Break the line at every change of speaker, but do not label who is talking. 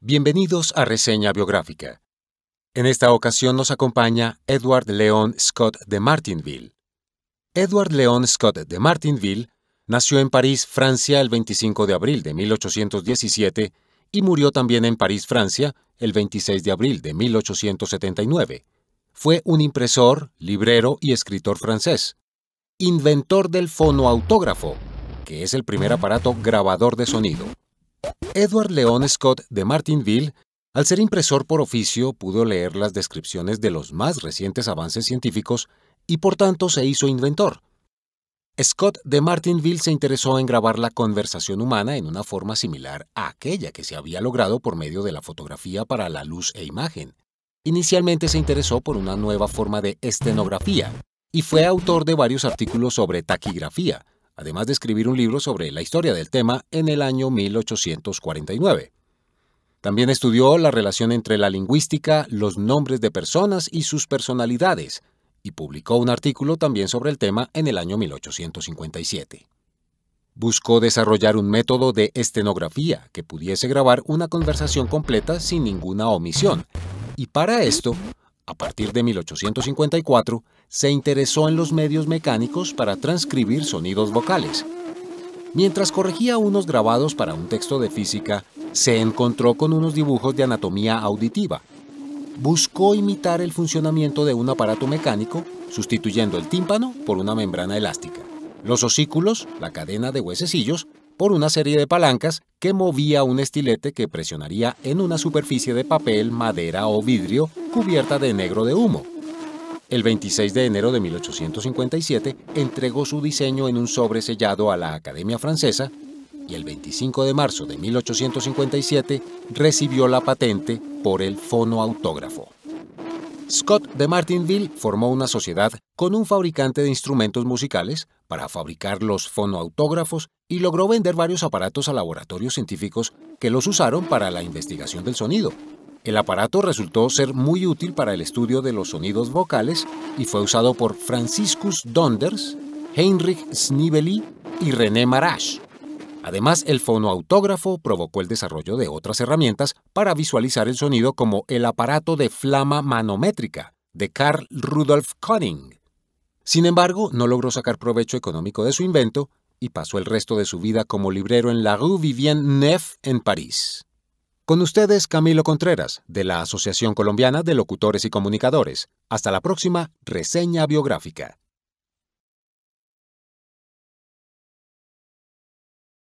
Bienvenidos a Reseña Biográfica. En esta ocasión nos acompaña Edward Leon Scott de Martinville. Edward Leon Scott de Martinville nació en París, Francia, el 25 de abril de 1817 y murió también en París, Francia, el 26 de abril de 1879. Fue un impresor, librero y escritor francés. Inventor del fonoautógrafo, que es el primer aparato grabador de sonido. Edward Leon Scott de Martinville, al ser impresor por oficio, pudo leer las descripciones de los más recientes avances científicos y por tanto se hizo inventor. Scott de Martinville se interesó en grabar la conversación humana en una forma similar a aquella que se había logrado por medio de la fotografía para la luz e imagen. Inicialmente se interesó por una nueva forma de estenografía y fue autor de varios artículos sobre taquigrafía, además de escribir un libro sobre la historia del tema en el año 1849. También estudió la relación entre la lingüística, los nombres de personas y sus personalidades, y publicó un artículo también sobre el tema en el año 1857. Buscó desarrollar un método de estenografía que pudiese grabar una conversación completa sin ninguna omisión, y para esto, a partir de 1854, se interesó en los medios mecánicos para transcribir sonidos vocales. Mientras corregía unos grabados para un texto de física, se encontró con unos dibujos de anatomía auditiva. Buscó imitar el funcionamiento de un aparato mecánico, sustituyendo el tímpano por una membrana elástica, los osículos, la cadena de huesecillos, por una serie de palancas que movía un estilete que presionaría en una superficie de papel, madera o vidrio cubierta de negro de humo el 26 de enero de 1857 entregó su diseño en un sobre sellado a la Academia Francesa y el 25 de marzo de 1857 recibió la patente por el fonoautógrafo. Scott de Martinville formó una sociedad con un fabricante de instrumentos musicales para fabricar los fonoautógrafos y logró vender varios aparatos a laboratorios científicos que los usaron para la investigación del sonido, el aparato resultó ser muy útil para el estudio de los sonidos vocales y fue usado por Franciscus Donders, Heinrich Snively y René Marasch. Además, el fonoautógrafo provocó el desarrollo de otras herramientas para visualizar el sonido como el aparato de flama manométrica de Carl Rudolf Koenig. Sin embargo, no logró sacar provecho económico de su invento y pasó el resto de su vida como librero en la Rue Vivienne Neuf en París. Con ustedes, Camilo Contreras, de la Asociación Colombiana de Locutores y Comunicadores. Hasta la próxima reseña biográfica.